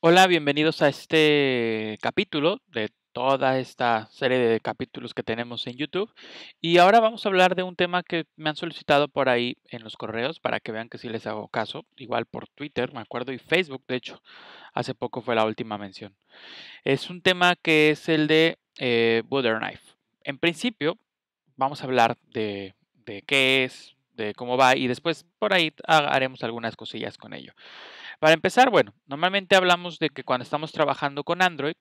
Hola, bienvenidos a este capítulo de toda esta serie de capítulos que tenemos en YouTube. Y ahora vamos a hablar de un tema que me han solicitado por ahí en los correos para que vean que sí les hago caso. Igual por Twitter, me acuerdo, y Facebook, de hecho, hace poco fue la última mención. Es un tema que es el de eh, Butter Knife. En principio, vamos a hablar de, de qué es, de cómo va y después por ahí haremos algunas cosillas con ello. Para empezar, bueno, normalmente hablamos de que cuando estamos trabajando con Android,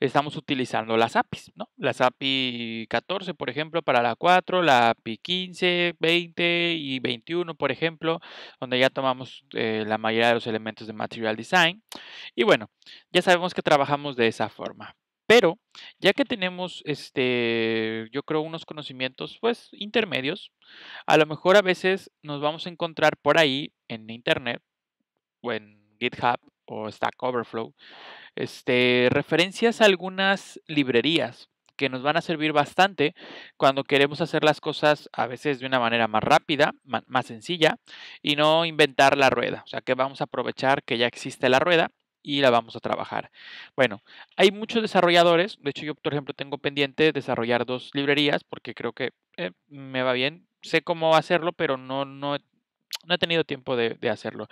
estamos utilizando las APIs, ¿no? Las API 14, por ejemplo, para la 4, la API 15, 20 y 21, por ejemplo, donde ya tomamos eh, la mayoría de los elementos de Material Design. Y bueno, ya sabemos que trabajamos de esa forma. Pero ya que tenemos, este, yo creo, unos conocimientos, pues, intermedios, a lo mejor a veces nos vamos a encontrar por ahí en Internet o GitHub o Stack Overflow, este, referencias a algunas librerías que nos van a servir bastante cuando queremos hacer las cosas a veces de una manera más rápida, más sencilla, y no inventar la rueda. O sea que vamos a aprovechar que ya existe la rueda y la vamos a trabajar. Bueno, hay muchos desarrolladores, de hecho yo por ejemplo tengo pendiente desarrollar dos librerías porque creo que eh, me va bien, sé cómo hacerlo, pero no, no, no he tenido tiempo de, hacerlo.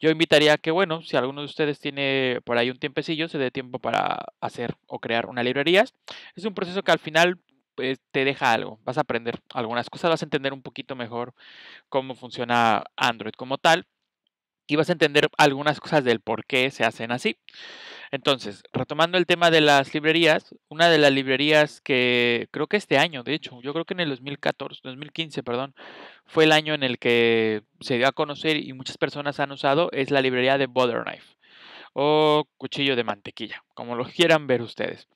Yo invitaría que, bueno, si alguno de ustedes tiene por ahí un tiempecillo, se dé tiempo para hacer o crear una librería. Es un proceso que al final pues, te deja algo, vas a aprender algunas cosas, vas a entender un poquito mejor cómo funciona Android como tal y vas a entender algunas cosas del por qué se hacen así. Entonces, retomando el tema de las librerías, una de las librerías que creo que este año, de hecho, yo creo que en el 2014, 2015, perdón, fue el año en el que se dio a conocer y muchas personas han usado, es la librería de Butterknife o cuchillo de mantequilla, como lo quieran ver ustedes.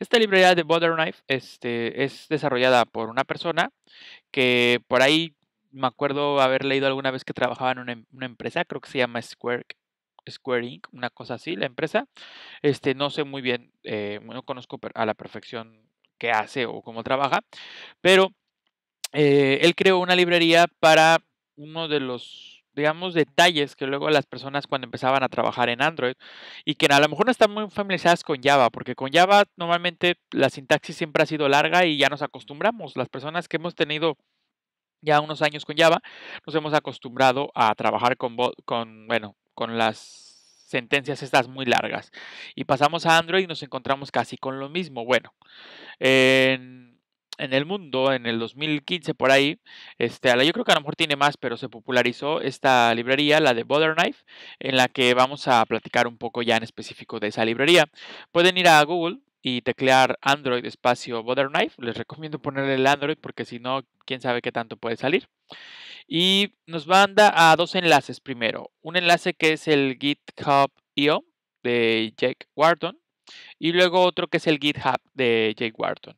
Esta librería de Butterknife este, es desarrollada por una persona que por ahí me acuerdo haber leído alguna vez que trabajaba en una, em, una empresa, creo que se llama Square Square Inc., una cosa así, la empresa. Este, no sé muy bien, eh, no conozco a la perfección qué hace o cómo trabaja, pero eh, él creó una librería para uno de los digamos, detalles que luego las personas cuando empezaban a trabajar en Android y que a lo mejor no están muy familiarizadas con Java, porque con Java normalmente la sintaxis siempre ha sido larga y ya nos acostumbramos. Las personas que hemos tenido ya unos años con Java, nos hemos acostumbrado a trabajar con, con bueno, con las sentencias estas muy largas. Y pasamos a Android y nos encontramos casi con lo mismo. Bueno, en, el mundo, en el 2015 por ahí, este, yo creo que a lo mejor tiene más, pero se popularizó esta librería, la de Butter Knife, en la que vamos a platicar un poco ya en específico de esa librería. Pueden ir a Google y teclear Android espacio Butter Knife. Les recomiendo ponerle el Android porque si no, quién sabe qué tanto puede salir. Y nos manda a dos enlaces primero. Un enlace que es el GitHub.io de Jake Wharton y luego otro que es el GitHub de Jake Wharton.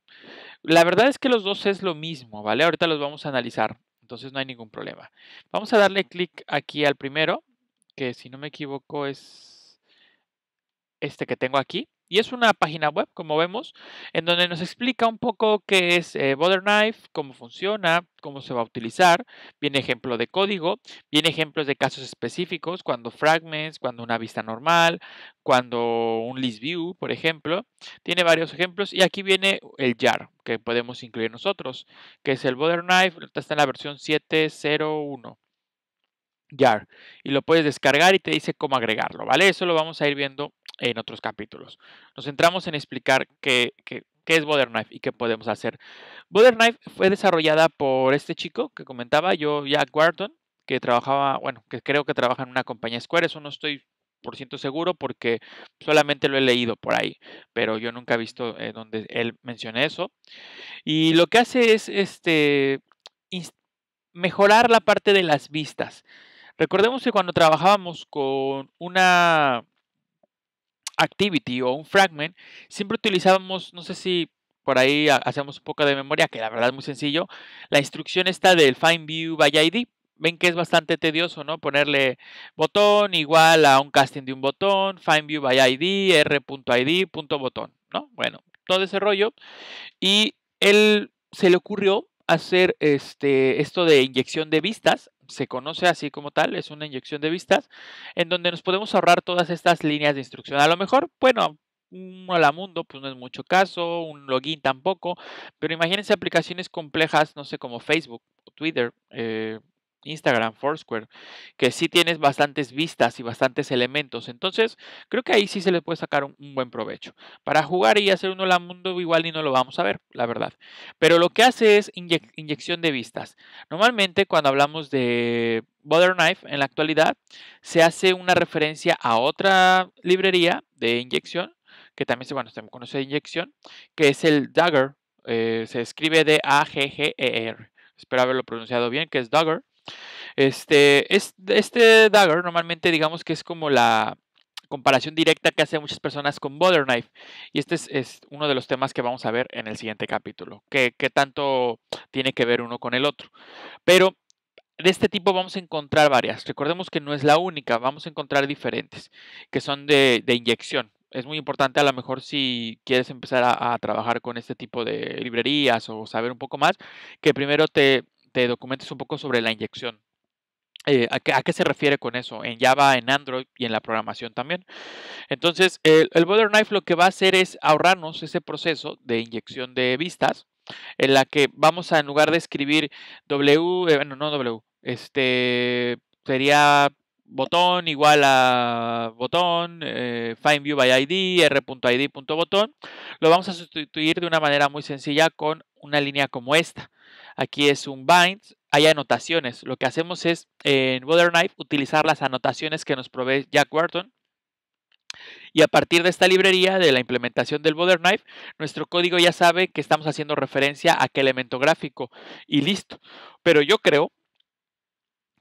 La verdad es que los dos es lo mismo, ¿vale? Ahorita los vamos a analizar, entonces no hay ningún problema. Vamos a darle clic aquí al primero, que si no me equivoco es este que tengo aquí. Y es una página web, como vemos, en donde nos explica un poco qué es eh, Knife, cómo funciona, cómo se va a utilizar. Viene ejemplo de código, viene ejemplos de casos específicos, cuando fragments, cuando una vista normal, cuando un list view, por ejemplo. Tiene varios ejemplos y aquí viene el jar que podemos incluir nosotros, que es el Butter Knife, está en la versión 701. Jar y lo puedes descargar y te dice cómo agregarlo, ¿vale? Eso lo vamos a ir viendo en otros capítulos. Nos centramos en explicar qué, es Modern Knife y qué podemos hacer. Modern Knife fue desarrollada por este chico que comentaba, yo, Jack Wharton, que trabajaba, bueno, que creo que trabaja en una compañía Square, eso no estoy por ciento seguro porque solamente lo he leído por ahí, pero yo nunca he visto eh, donde él menciona eso. Y lo que hace es este mejorar la parte de las vistas. Recordemos que cuando trabajábamos con una activity o un fragment, siempre utilizábamos, no sé si por ahí hacemos un poco de memoria, que la verdad es muy sencillo, la instrucción está del find view by ID. Ven que es bastante tedioso, ¿no? Ponerle botón igual a un casting de un botón, find view by ID, r.id, punto botón, ¿no? Bueno, todo ese rollo. Y él se le ocurrió hacer este, esto de inyección de vistas, se conoce así como tal, es una inyección de vistas, en donde nos podemos ahorrar todas estas líneas de instrucción. A lo mejor, bueno, un hola mundo, pues no es mucho caso, un login tampoco, pero imagínense aplicaciones complejas, no sé, como Facebook, o Twitter, eh, Instagram, Foursquare, que sí tienes bastantes vistas y bastantes elementos. Entonces, creo que ahí sí se le puede sacar un, buen provecho. Para jugar y hacer uno hola mundo igual y no lo vamos a ver, la verdad. Pero lo que hace es inyección de vistas. Normalmente cuando hablamos de Butter Knife en la actualidad, se hace una referencia a otra librería de inyección, que también se, bueno, conoce de inyección, que es el Dagger. Eh, se escribe de A-G-G-E-R. Espero haberlo pronunciado bien, que es Dagger. Este, este dagger normalmente digamos que es como la comparación directa que hacen muchas personas con Butter Knife. Y este es, uno de los temas que vamos a ver en el siguiente capítulo. ¿Qué, tanto tiene que ver uno con el otro? Pero de este tipo vamos a encontrar varias. Recordemos que no es la única, vamos a encontrar diferentes, que son de, inyección. Es muy importante a lo mejor si quieres empezar a trabajar con este tipo de librerías o saber un poco más, que primero te te documentes un poco sobre la inyección. Eh, ¿a, qué, se refiere con eso? En Java, en Android y en la programación también. Entonces, el, Border Knife lo que va a hacer es ahorrarnos ese proceso de inyección de vistas, en la que vamos a, en lugar de escribir W, eh, bueno, no W, este sería botón igual a botón, eh, find by id, r.id.botón, lo vamos a sustituir de una manera muy sencilla con una línea como esta. Aquí es un bind, hay anotaciones. Lo que hacemos es en Knife utilizar las anotaciones que nos provee Jack Wharton. Y a partir de esta librería, de la implementación del Knife, nuestro código ya sabe que estamos haciendo referencia a qué elemento gráfico y listo. Pero yo creo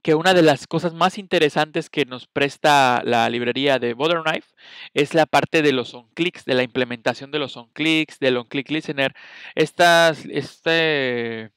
que una de las cosas más interesantes que nos presta la librería de Knife es la parte de los on-clicks, de la implementación de los on-clicks, del on-click listener. Estas, este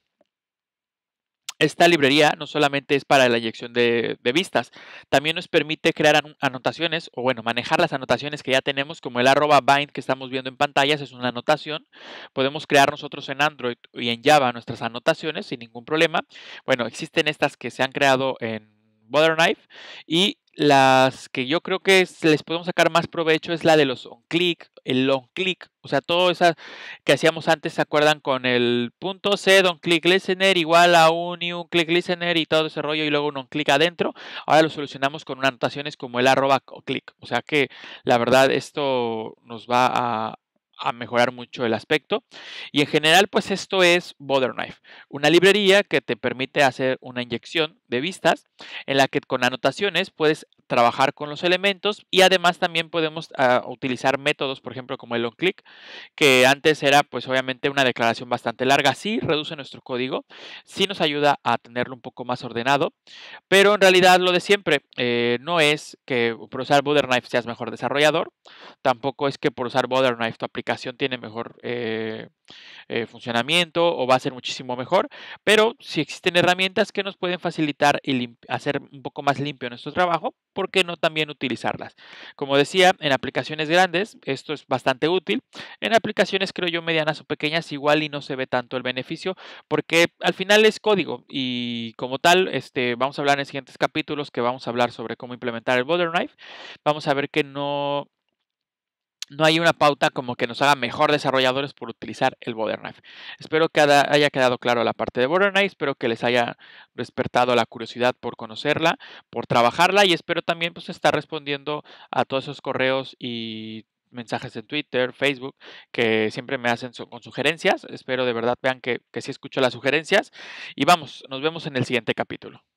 esta librería no solamente es para la inyección de, vistas, también nos permite crear anotaciones o bueno, manejar las anotaciones que ya tenemos, como el arroba bind que estamos viendo en pantallas, es una anotación. Podemos crear nosotros en Android y en Java nuestras anotaciones sin ningún problema. Bueno, existen estas que se han creado en Butterknife y las que yo creo que les podemos sacar más provecho es la de los on click, el long click, o sea, todas esas que hacíamos antes, ¿se acuerdan? Con el punto C, don click listener igual a un y un click listener y todo ese rollo y luego un on click adentro. Ahora lo solucionamos con anotaciones como el arroba click, o sea que la verdad esto nos va a, a mejorar mucho el aspecto. Y en general, pues esto es Border Knife, una librería que te permite hacer una inyección de vistas en la que con anotaciones puedes trabajar con los elementos y además también podemos ah, utilizar métodos, por ejemplo, como el on click, que antes era pues obviamente una declaración bastante larga. Sí reduce nuestro código, sí nos ayuda a tenerlo un poco más ordenado, pero en realidad lo de siempre eh, no es que por usar Border Knife seas mejor desarrollador, tampoco es que por usar Border Knife tu aplicación tiene mejor eh, eh, funcionamiento o va a ser muchísimo mejor, pero si existen herramientas que nos pueden facilitar y hacer un poco más limpio nuestro trabajo, ¿por qué no también utilizarlas? Como decía, en aplicaciones grandes esto es bastante útil, en aplicaciones creo yo medianas o pequeñas igual y no se ve tanto el beneficio porque al final es código y como tal este, vamos a hablar en siguientes capítulos que vamos a hablar sobre cómo implementar el Border Knife, vamos a ver que no no hay una pauta como que nos haga mejor desarrolladores por utilizar el knife Espero que haya quedado claro la parte de Borderknife, espero que les haya despertado la curiosidad por conocerla, por trabajarla y espero también pues estar respondiendo a todos esos correos y mensajes en Twitter, Facebook, que siempre me hacen con sugerencias. Espero de verdad vean que, que sí escucho las sugerencias. Y vamos, nos vemos en el siguiente capítulo.